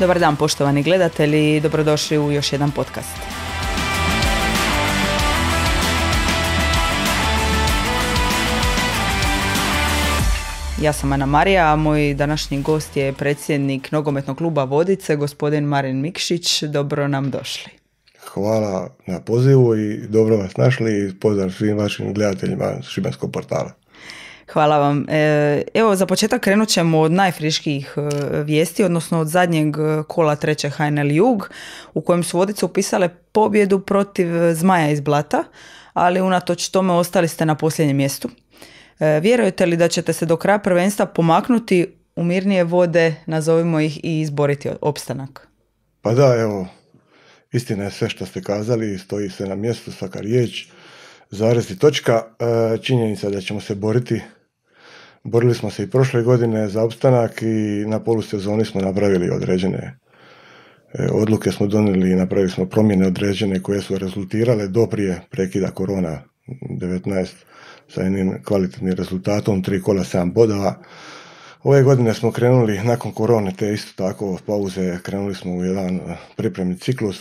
Dobar dan poštovani gledatelji, dobrodošli u još jedan podcast. Ja sam Ana Marija, a moj današnji gost je predsjednik nogometnog kluba Vodice, gospodin Marin Mikšić. Dobro nam došli. Hvala na pozivu i dobro vas našli i pozdrav svim vašim gledateljima Šibenskog portala. Hvala vam. E, evo, za početak krenut ćemo od najfriških e, vijesti, odnosno od zadnjeg e, kola treće HNL Jug, u kojem su vodice upisale pobjedu protiv Zmaja iz Blata, ali unatoč tome ostali ste na posljednjem mjestu. Vjerujete li da ćete se do kraja prvenstva pomaknuti u mirnije vode, nazovimo ih, i izboriti opstanak? Pa da, evo, istina je sve što ste kazali, stoji se na mjestu svaka riječ, zarez i točka. Činjenica da ćemo se boriti Borili smo se i prošle godine za opstanak i na polusezoni smo napravili određene e, odluke smo donijeli i napravili smo promjene određene koje su rezultirale do prije prekida korona 19 sa jednim kvalitetnim rezultatom, tri kola 7 bodova. Ove godine smo krenuli nakon korone te isto tako pauze, krenuli smo u jedan pripremni ciklus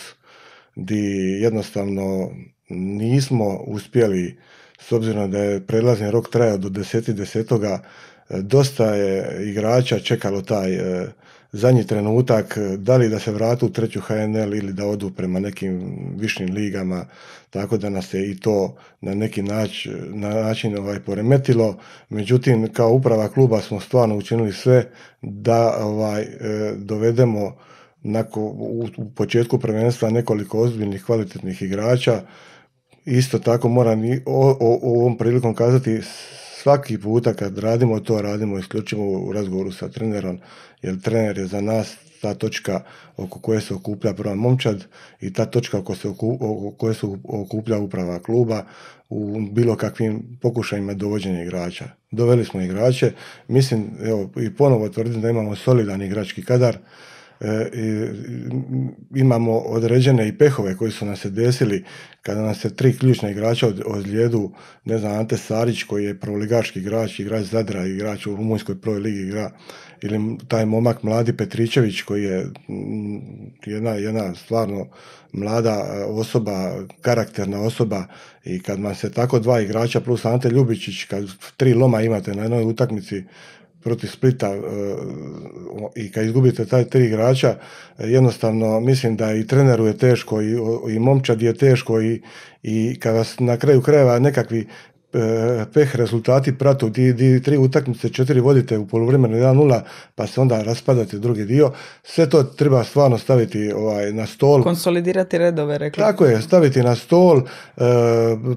di jednostavno nismo uspjeli s obzirom da je prelazni rok trajao do desetoga e, dosta je igrača čekalo taj e, zadnji trenutak, da li da se vratu u treću HNL ili da odu prema nekim višnim ligama, tako da nas je i to na neki način ovaj, poremetilo. Međutim, kao uprava kluba smo stvarno učinili sve da ovaj, e, dovedemo u početku prvenstva nekoliko ozbiljnih kvalitetnih igrača Isto tako moram i o, ovom prilikom kazati svaki puta kad radimo to, radimo isključivo u razgovoru sa trenerom, jer trener je za nas ta točka oko koje se okuplja prva momčad i ta točka oko, oko koje se okuplja uprava kluba u bilo kakvim pokušajima dovođenja igrača. Doveli smo igrače, mislim, evo, i ponovo tvrdim da imamo solidan igrački kadar, E, imamo određene i pehove koji su nam se desili kada nam se tri ključna igrača ozlijedu, ne znam, Ante Sarić koji je prvoligaški igrač, igrač Zadra, igrač u Rumunjskoj prvoj ligi igra, ili taj momak Mladi Petričević koji je jedna, stvarno mlada e, osoba, karakterna osoba i kad vam se tako dva igrača plus Ante Ljubičić, kad tri loma imate na jednoj utakmici protiv Splita e, i kad izgubite taj tri igrača, e, jednostavno mislim da i treneru je teško i, momčad je teško i, i kada na kraju krajeva nekakvi E, peh rezultati pratu, di, di tri utakmice, četiri vodite u poluvremenu 1-0, pa se onda raspadate drugi dio. Sve to treba stvarno staviti ovaj, na stol. Konsolidirati redove, Tako je, staviti na stol, e,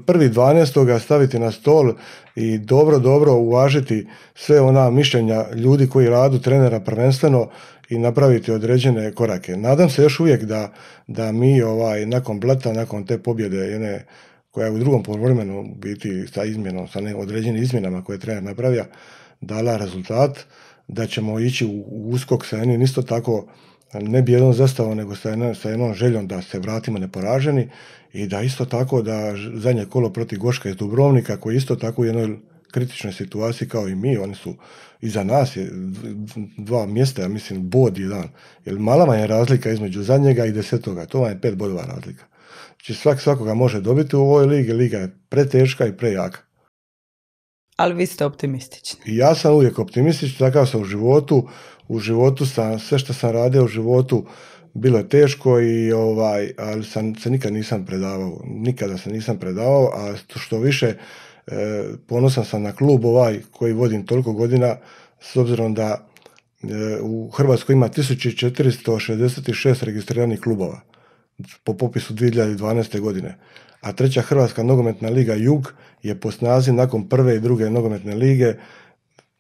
prvi 12. staviti na stol i dobro, dobro uvažiti sve ona mišljenja ljudi koji radu, trenera prvenstveno i napraviti određene korake. Nadam se još uvijek da, da mi ovaj, nakon blata, nakon te pobjede jedne koja je u drugom poluvremenu u biti sa izmjenom, sa određenim izmjenama koje treba napravio, dala rezultat da ćemo ići u, uskok sa jednim isto tako ne bi jednom zastavom, nego sa jednom, željom da se vratimo neporaženi i da isto tako da zadnje kolo protiv Goška iz Dubrovnika koji isto tako u jednoj kritičnoj situaciji kao i mi, oni su iza nas je dva mjesta, ja mislim bod jedan, jer mala je razlika između zadnjega i desetoga, to vam je pet bodova razlika. Znači svak svakoga može dobiti u ovoj ligi, liga je preteška i prejaka. Ali vi ste optimistični. ja sam uvijek optimističan, takav sam u životu, u životu sam, sve što sam radio u životu bilo je teško i ovaj, ali sam se nikad nisam predavao, nikada se nisam predavao, a što više e, ponosan sam na klub ovaj koji vodim toliko godina s obzirom da e, u Hrvatskoj ima 1466 registriranih klubova po popisu 2012. godine, a treća Hrvatska nogometna liga Jug je po snazi nakon prve i druge nogometne lige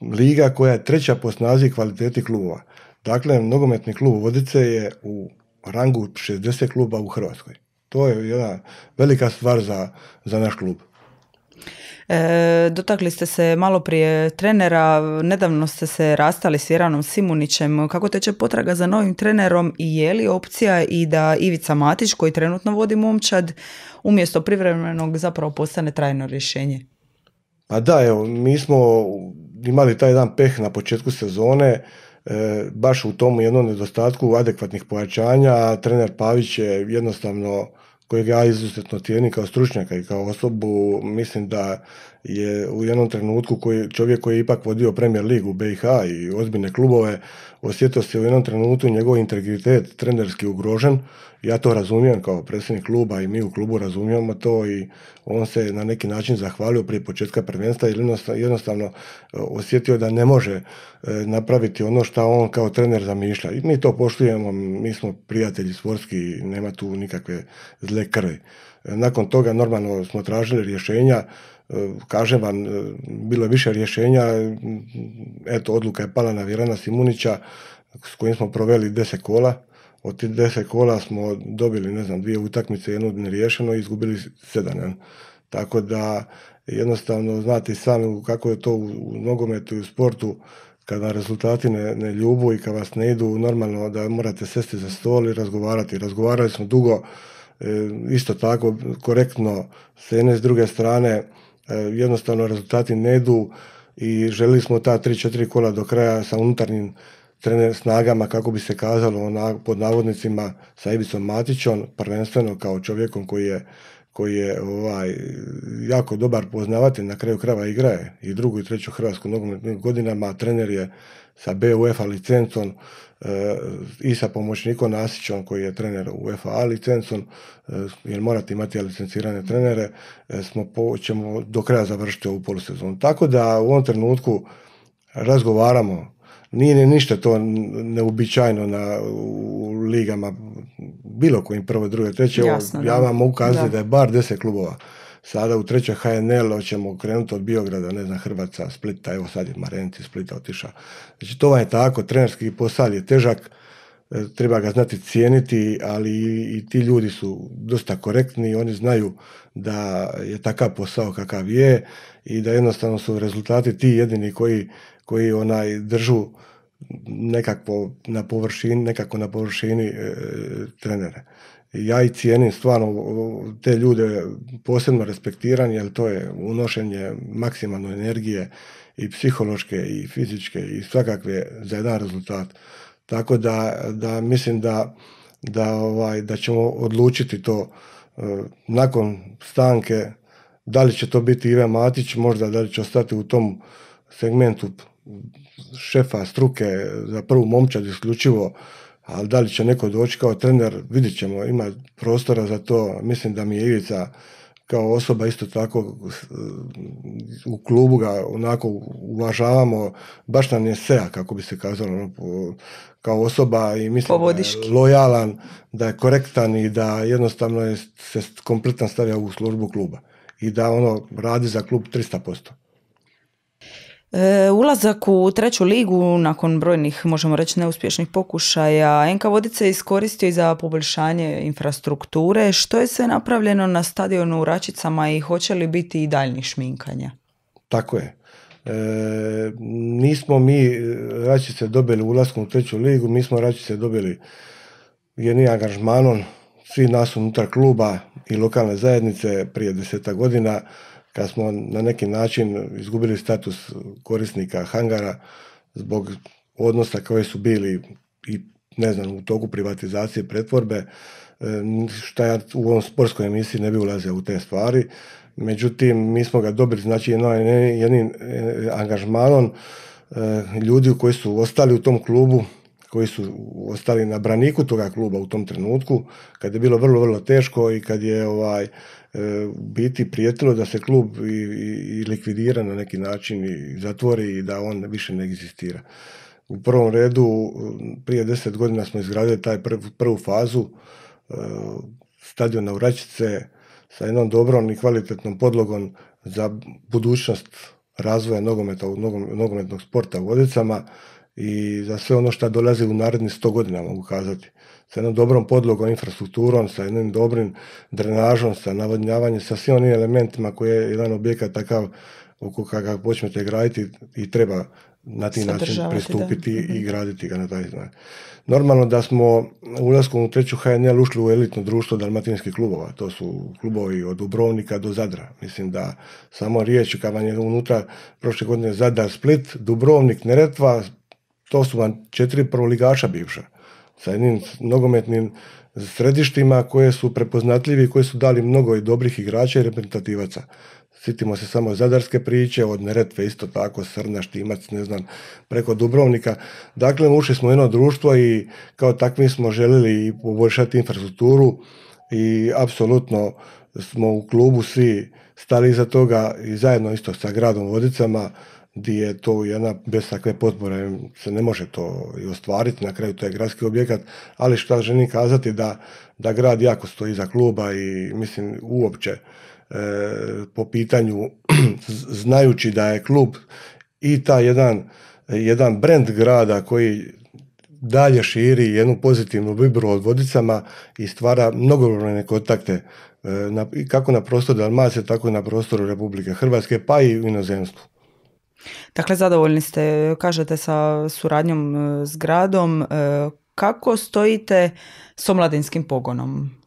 liga koja je treća po snazi kvaliteti klubova. Dakle, nogometni klub Vodice je u rangu 60 kluba u Hrvatskoj. To je jedna velika stvar za naš klub. E, dotakli ste se malo prije trenera, nedavno ste se rastali s Vjeranom Simunićem. Kako teče potraga za novim trenerom i je li opcija i da Ivica Matić, koji trenutno vodi momčad, umjesto privremenog zapravo postane trajno rješenje? Pa da, evo, mi smo imali taj jedan peh na početku sezone, e, baš u tom jednom nedostatku adekvatnih pojačanja, trener Pavić je jednostavno kojeg ja izuzetno cijenim kao stručnjaka i kao osobu, mislim da je u jednom trenutku koji, čovjek koji je ipak vodio Premier Ligu BiH i ozbiljne klubove, osjetio se u jednom trenutku njegov integritet trenerski ugrožen. Ja to razumijem kao predsjednik kluba i mi u klubu razumijemo to i on se na neki način zahvalio prije početka prvenstva jer jednostavno e, osjetio da ne može e, napraviti ono što on kao trener zamišlja. I mi to poštujemo, mi smo prijatelji sportski, nema tu nikakve zle krvi. Nakon toga normalno smo tražili rješenja, e, kažem vam, e, bilo je više rješenja, eto odluka je pala na Virana Simunića s kojim smo proveli deset kola, od tih deset kola smo dobili, ne znam, dvije utakmice, jednu neriješeno i izgubili sedam. Tako da jednostavno znate sami kako je to u, nogometu i u sportu, kada rezultati ne, ne ljubu i kad vas ne idu, normalno da morate sesti za stol i razgovarati. Razgovarali smo dugo, E, isto tako korektno s jedne s druge strane e, jednostavno rezultati ne idu i želili smo ta 3-4 kola do kraja sa unutarnjim trener snagama, kako bi se kazalo pod navodnicima sa Ibicom Matićom, prvenstveno kao čovjekom koji je koji je ovaj, jako dobar poznavatelj, na kraju krava igraje i drugu i treću hrvatsku nogometnu godinama, trener je sa B UEFA licencom e, i sa pomoćnikom Nasićom koji je trener u A licencom, e, jer morate imati licencirane trenere, e, smo po, ćemo do kraja završiti ovu polusezonu. Tako da u ovom trenutku razgovaramo, nije ništa to neobičajno na, u ligama bilo kojim prvo, drugo, treće, ja vam mogu kazati da. je bar deset klubova. Sada u trećoj HNL ćemo krenuti od Biograda, ne znam, Hrvatska, Splita, evo sad je Marenci, Splita otišao. Znači to vam je tako, trenerski posao je težak, e, treba ga znati cijeniti, ali i, ti ljudi su dosta korektni, oni znaju da je takav posao kakav je i da jednostavno su rezultati ti jedini koji, koji onaj držu nekakvo na površini, nekako na površini e, trenere. Ja i cijenim stvarno te ljude posebno respektiran jer to je unošenje maksimalno energije i psihološke i fizičke i svakakve za jedan rezultat. Tako da, da mislim da, da, ovaj, da ćemo odlučiti to e, nakon stanke da li će to biti Ive Matić, možda da li će ostati u tom segmentu šefa struke za prvu momčad isključivo, ali da li će neko doći kao trener, vidit ćemo, ima prostora za to. Mislim da mi je Ivica kao osoba isto tako e, u klubu ga onako uvažavamo, baš nam je seja, kako bi se kazalo, ono, kao osoba i mislim da je lojalan, da je korektan i da jednostavno je, se kompletan stavlja u službu kluba i da ono radi za klub 300%. E, ulazak u treću ligu nakon brojnih, možemo reći, neuspješnih pokušaja, NK Vodice iskoristio i za poboljšanje infrastrukture. Što je sve napravljeno na stadionu u Račicama i hoće li biti i daljnjih šminkanja? Tako je. E, nismo mi Račice dobili ulaskom u treću ligu, mi smo Račice dobili jednim angažmanom svi nas unutar kluba i lokalne zajednice prije deseta godina kad smo na neki način izgubili status korisnika hangara zbog odnosa koji su bili i ne znam, u toku privatizacije pretvorbe, e, šta ja u ovom sportskoj emisiji ne bi ulazio u te stvari. Međutim, mi smo ga dobili znači, jednim e, angažmanom e, ljudi koji su ostali u tom klubu, koji su ostali na braniku toga kluba u tom trenutku, kad je bilo vrlo, vrlo teško i kad je ovaj, E, u biti prijetilo da se klub i, i, likvidira na neki način i zatvori i da on više ne egzistira. U prvom redu, prije deset godina smo izgradili taj prvu fazu e, stadiona Račice sa jednom dobrom i kvalitetnom podlogom za budućnost razvoja nogometa, nogometnog sporta u Vodicama i za sve ono što dolazi u narednih sto godina, mogu kazati. Sa jednom dobrom podlogom, infrastrukturom, sa jednim dobrim drenažom, sa navodnjavanjem, sa svim onim elementima koje je jedan objekat takav oko kakav počnete graditi i treba na taj način pristupiti i mhm. graditi ga na taj način. Normalno da smo ulaskom u treću HNL ušli u elitno društvo dalmatinskih klubova. To su klubovi od Dubrovnika do Zadra. Mislim da samo riječ kad vam je unutra prošle godine Zadar Split, Dubrovnik Neretva, to su vam četiri prvoligaša bivša sa jednim nogometnim središtima koje su prepoznatljivi i koje su dali mnogo i dobrih igrača i reprezentativaca. Sitimo se samo zadarske priče, od Neretve isto tako, Srna, Štimac, ne znam, preko Dubrovnika. Dakle, ušli smo u jedno društvo i kao takvi smo željeli poboljšati infrastrukturu i apsolutno smo u klubu svi stali iza toga i zajedno isto sa gradom Vodicama di je to jedna, bez takve potpore se ne može to i ostvariti, na kraju to je gradski objekat, ali što želim kazati da, da grad jako stoji iza kluba i mislim uopće e, po pitanju znajući da je klub i ta jedan, jedan brand grada koji dalje širi jednu pozitivnu vibru od Vodicama i stvara mnogobrojne kontakte e, na, kako na prostoru Dalmacije, tako i na prostoru Republike Hrvatske, pa i u inozemstvu. Dakle, zadovoljni ste, kažete, sa suradnjom e, s gradom. E, kako stojite s omladinskim pogonom?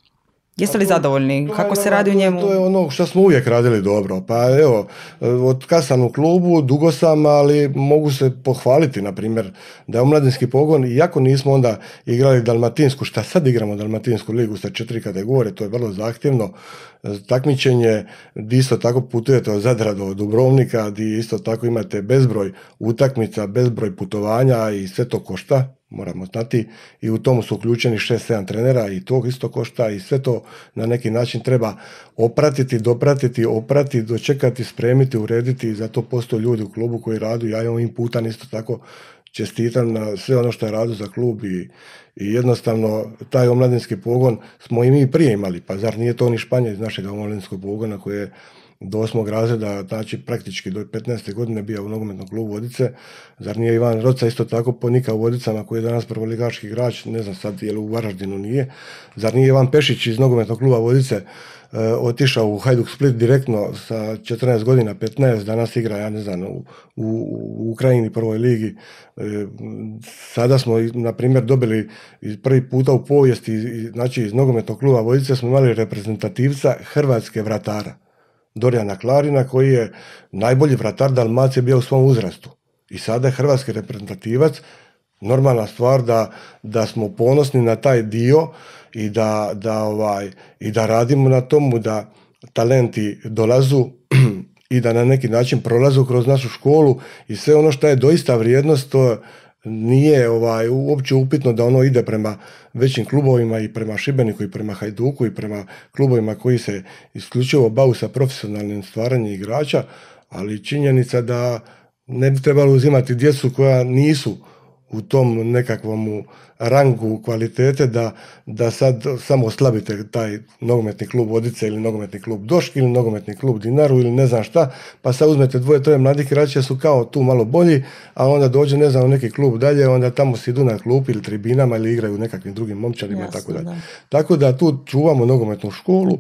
Jeste li zadovoljni? Kako se radi u njemu? To je ono što smo uvijek radili dobro. Pa evo, od kad sam u klubu, dugo sam, ali mogu se pohvaliti, na primjer, da je omladinski pogon, iako nismo onda igrali dalmatinsku, šta sad igramo dalmatinsku ligu sa četiri kategorije, to je vrlo zahtjevno takmičenje, di isto tako putujete od Zadra do Dubrovnika, di isto tako imate bezbroj utakmica, bezbroj putovanja i sve to košta moramo znati i u tom su uključeni 6-7 trenera i tog isto košta i sve to na neki način treba opratiti, dopratiti, oprati, dočekati, spremiti, urediti i zato postoje ljudi u klubu koji radu, ja im putan isto tako čestitam na sve ono što je radu za klub i, i jednostavno taj omladinski pogon smo i mi prije imali, pa zar nije to ni Španja iz našeg omladinskog pogona koje je do osmog razreda, znači praktički do 15. godine bio u nogometnom klubu Vodice. Zar nije Ivan Roca isto tako ponika u Vodicama koji je danas prvoligaški igrač, ne znam sad je li u Varaždinu nije. Zar nije Ivan Pešić iz nogometnog kluba Vodice e, otišao u Hajduk Split direktno sa 14 godina, 15, danas igra, ja ne znam, u, Ukrajini prvoj ligi. E, sada smo, na primjer, dobili prvi puta u povijesti, znači iz nogometnog kluba Vodice smo imali reprezentativca Hrvatske vratara Dorijana Klarina koji je najbolji vratar Dalmacije bio u svom uzrastu. I sada je hrvatski reprezentativac normalna stvar da, da smo ponosni na taj dio i da, da, ovaj, i da radimo na tomu da talenti dolazu i da na neki način prolazu kroz našu školu i sve ono što je doista vrijednost to nije ovaj, uopće upitno da ono ide prema većim klubovima i prema Šibeniku i prema Hajduku i prema klubovima koji se isključivo bavu sa profesionalnim stvaranjem igrača, ali činjenica da ne bi trebalo uzimati djecu koja nisu u tom nekakvom rangu kvalitete da, da sad samo slabite taj nogometni klub Odice ili nogometni klub Doški ili nogometni klub Dinaru ili ne znam šta, pa sad uzmete dvoje, troje mladih igrača su kao tu malo bolji, a onda dođe ne znam neki klub dalje, onda tamo idu na klub ili tribinama ili igraju nekakvim drugim momčarima i tako dalje. Da. Tako da tu čuvamo nogometnu školu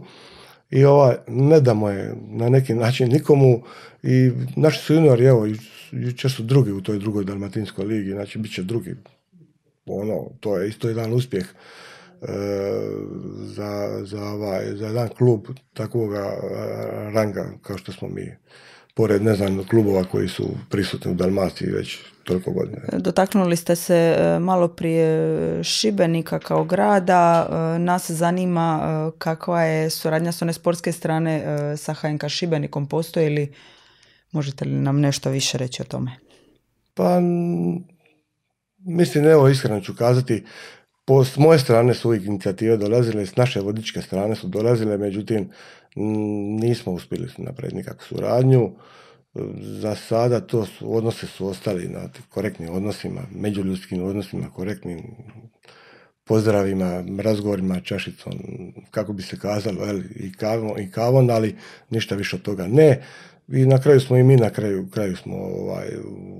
i ova, ne damo je na neki način nikomu i naši su juniori, evo, jučer su drugi u toj drugoj Dalmatinskoj ligi, znači bit će drugi. Ono, to je isto jedan uspjeh e, ovaj, za, jedan klub takvoga e, ranga kao što smo mi pored ne znam klubova koji su prisutni u Dalmaciji već toliko godina. Dotaknuli ste se e, malo prije Šibenika kao grada. Nas zanima kakva je suradnja s one sportske strane sa HNK Šibenikom. Postoji li Možete li nam nešto više reći o tome? Pa, mislim, evo, iskreno ću kazati, po, s moje strane su uvijek inicijative dolazile, s naše vodičke strane su dolazile, međutim, nismo uspjeli napraviti nikakvu suradnju. Za sada to su, odnose su ostali na korektnim odnosima, međuljudskim odnosima, korektnim pozdravima, razgovorima, čašicom, kako bi se kazalo, i, kavom, i kavom, ali ništa više od toga ne i na kraju smo i mi na kraju, kraju smo ovaj,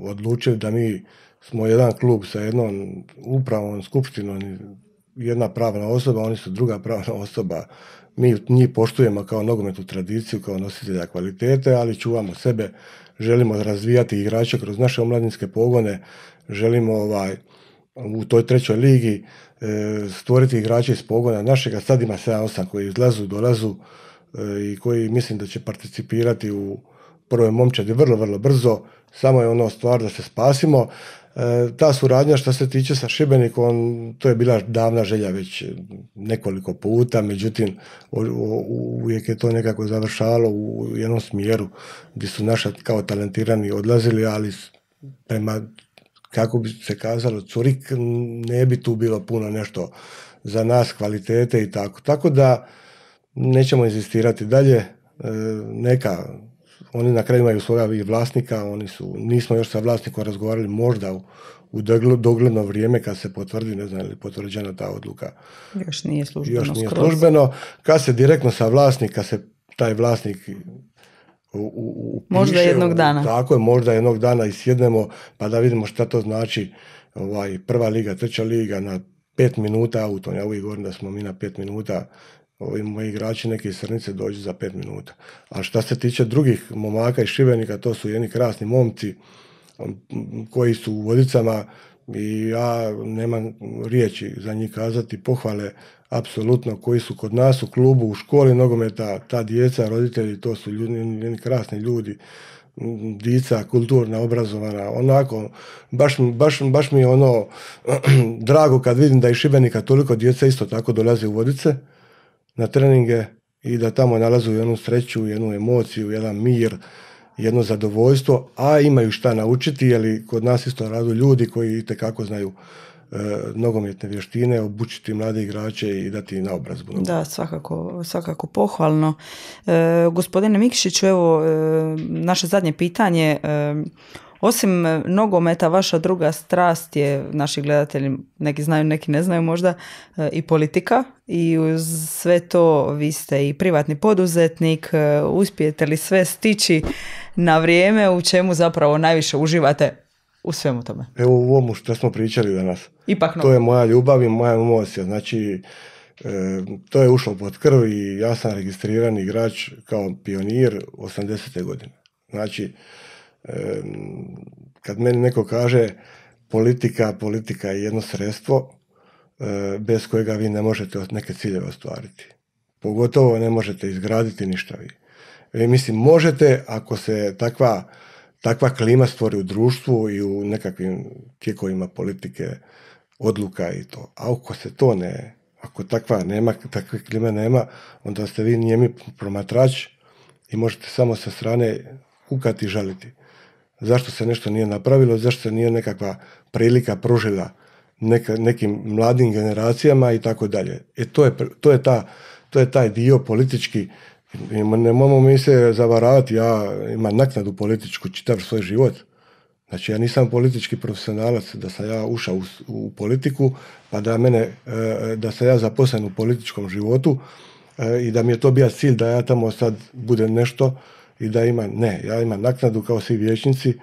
odlučili da mi smo jedan klub sa jednom upravom, skupštinom, jedna pravna osoba, oni su druga pravna osoba. Mi njih poštujemo kao nogometnu tradiciju, kao nositelja kvalitete, ali čuvamo sebe, želimo razvijati igrače kroz naše omladinske pogone, želimo ovaj, u toj trećoj ligi e, stvoriti igrače iz pogona našega. Sad ima 7-8 koji izlazu, dolazu, i koji mislim da će participirati u prvoj momčadi vrlo, vrlo brzo. Samo je ono stvar da se spasimo. E, ta suradnja što se tiče sa Šibenikom, to je bila davna želja već nekoliko puta, međutim uvijek je to nekako završalo u jednom smjeru gdje su naša kao talentirani odlazili, ali prema kako bi se kazalo, curik ne bi tu bilo puno nešto za nas, kvalitete i tako. Tako da nećemo inzistirati dalje. E, neka, oni na kraju imaju svoja vlasnika, oni su, nismo još sa vlasnikom razgovarali možda u, u dogledno vrijeme kad se potvrdi, ne znam, ili potvrđena ta odluka. Još nije službeno. Još nije službeno. Kad se direktno sa vlasnika se taj vlasnik u, u, možda jednog dana. Tako je, možda jednog dana i sjednemo pa da vidimo šta to znači ovaj, prva liga, treća liga na pet minuta autom Ja uvijek govorim da smo mi na pet minuta ovi moji igrači neke iz Srnice dođu za pet minuta. A što se tiče drugih momaka iz Šibenika, to su jedni krasni momci koji su u Vodicama i ja nemam riječi za njih kazati pohvale apsolutno koji su kod nas u klubu, u školi nogometa, ta djeca, roditelji, to su jedni krasni ljudi dica, kulturna, obrazovana, onako, baš, baš, baš mi je ono drago kad vidim da iz Šibenika toliko djeca isto tako dolazi u Vodice, na treninge i da tamo nalazu jednu sreću, jednu emociju, jedan mir, jedno zadovoljstvo, a imaju šta naučiti, jer kod nas isto radu ljudi koji itekako znaju e, nogometne vještine, obučiti mlade igrače i dati na obrazbu. Da, svakako, svakako pohvalno. E, gospodine Mikšiću, evo, e, naše zadnje pitanje, osim e, nogometa, vaša druga strast je, naši gledatelji, neki znaju, neki ne znaju možda, e, i politika. I uz sve to vi ste i privatni poduzetnik. E, uspijete li sve stići na vrijeme u čemu zapravo najviše uživate u svemu tome? Evo u ovomu što smo pričali danas. Ipak no. To je moja ljubav i moja emocija. Znači, to je ušlo pod krv i ja sam registrirani igrač kao pionir 80. godine. Znači, kad meni neko kaže politika, politika je jedno sredstvo e, bez kojega vi ne možete neke ciljeve ostvariti. Pogotovo ne možete izgraditi ništa vi. E, mislim, možete ako se takva, takva klima stvori u društvu i u nekakvim tijekovima politike, odluka i to. A ako se to ne, ako takva nema, takve klime nema, onda ste vi njemi promatrač i možete samo sa strane Ukati i žaliti zašto se nešto nije napravilo, zašto se nije nekakva prilika pružila nekim mladim generacijama i tako dalje. E to je, to je, ta, to je taj dio politički Ne Nemojmo mi se zavaravati, ja imam naknadu političku čitav svoj život. Znači ja nisam politički profesionalac, da sam ja ušao u, u politiku, pa da mene, e, da sam ja zaposlen u političkom životu e, i da mi je to bio cilj da ja tamo sad budem nešto i da ima, ne, ja imam naknadu kao svi vijećnici,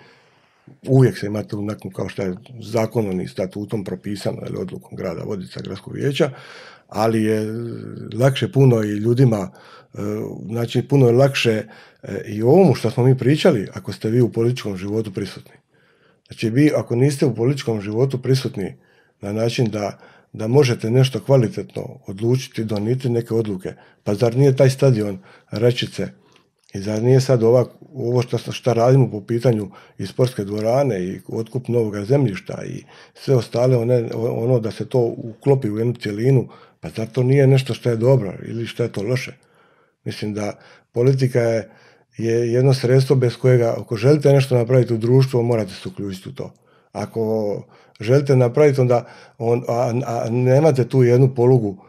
uvijek se ima tu naknadu kao što je zakonom i statutom propisano ili odlukom grada Vodica, gradskog vijeća, ali je e, lakše puno i ljudima, e, znači puno je lakše e, i ovomu što smo mi pričali ako ste vi u političkom životu prisutni. Znači vi ako niste u političkom životu prisutni na način da, da možete nešto kvalitetno odlučiti, donijeti neke odluke, pa zar nije taj stadion Rečice i zar nije sad ova, ovo što, što radimo po pitanju i sportske dvorane i otkup novoga zemljišta i sve ostale one, ono da se to uklopi u jednu cjelinu, pa zar to nije nešto što je dobro ili što je to loše? Mislim da politika je, je jedno sredstvo bez kojega ako želite nešto napraviti u društvu, morate se uključiti u to. Ako želite napraviti, onda on, a, a nemate tu jednu polugu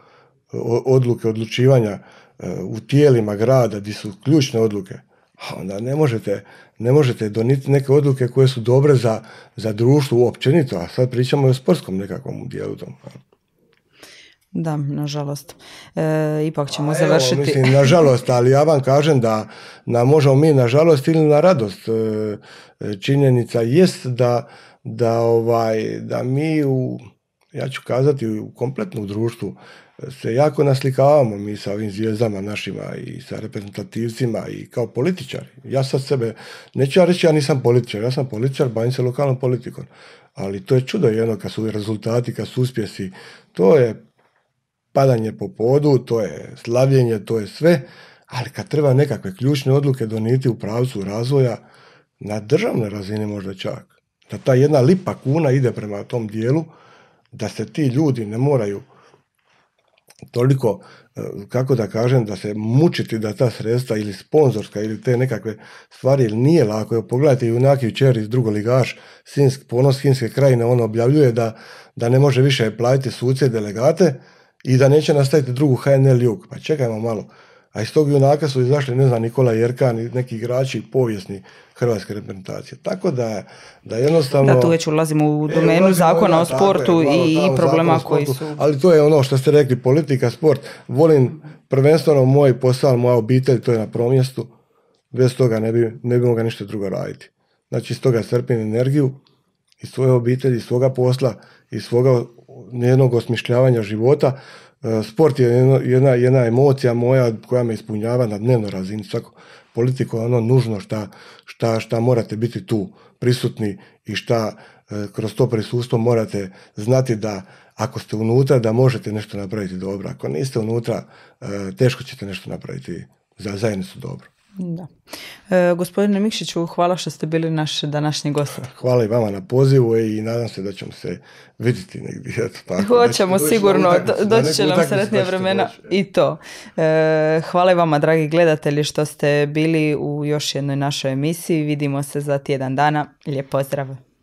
odluke, odlučivanja E, u tijelima grada gdje su ključne odluke, a onda ne možete, ne možete doniti neke odluke koje su dobre za, za društvo općenito, a sad pričamo i o sportskom nekakvom dijelu tom. Da, nažalost. E, ipak ćemo završiti. mislim, nažalost, ali ja vam kažem da na, možemo mi nažalost ili na radost. E, činjenica jest da, da, ovaj, da mi u, ja ću kazati, u kompletnom društvu se jako naslikavamo mi sa ovim zvijezdama našima i sa reprezentativcima i kao političari. Ja sad sebe, neću ja reći ja nisam političar, ja sam političar, bavim se lokalnom politikom. Ali to je čudo jedno kad su rezultati, kad su uspjesi. To je padanje po podu, to je slavljenje, to je sve. Ali kad treba nekakve ključne odluke donijeti u pravcu razvoja, na državnoj razini možda čak, da ta jedna lipa kuna ide prema tom dijelu, da se ti ljudi ne moraju toliko, e, kako da kažem, da se mučiti da ta sredstva ili sponzorska ili te nekakve stvari, jer nije lako. Evo, pogledajte Junaki Čer iz drugoligaš, Sinsk, ponos Hinske krajine, on objavljuje da, da ne može više platiti suce i delegate i da neće nastaviti drugu HNL Jug. Pa čekajmo malo. A iz tog junaka su izašli, ne znam, Nikola Jerkan i neki igrači povijesni hrvatske reprezentacije. Tako da, da jednostavno... Da, tu već ulazimo u e, domenu zakona o sportu i, i problema koji su... Ali to je ono što ste rekli, politika, sport. Volim prvenstveno moj posao, moja obitelj, to je na promjestu. Bez toga ne bi, ne bi mogao ništa drugo raditi. Znači, iz toga crpim energiju, iz svoje obitelji, iz svoga posla, iz svoga nijednog osmišljavanja života E, sport je jedna, jedna emocija moja koja me ispunjava na dnevnoj razini. Svako politiko je ono nužno šta, šta, šta morate biti tu prisutni i šta e, kroz to prisustvo morate znati da ako ste unutra da možete nešto napraviti dobro. Ako niste unutra, e, teško ćete nešto napraviti za zajednicu dobro. Da. E, gospodine Mikšiću, hvala što ste bili naš današnji gost. Hvala i vama na pozivu i nadam se da ćemo se vidjeti negdje. Tako, Hoćemo sigurno, doći će nam sretnije vremena i to. E, hvala i vama, dragi gledatelji, što ste bili u još jednoj našoj emisiji. Vidimo se za tjedan dana. Lijep pozdrav.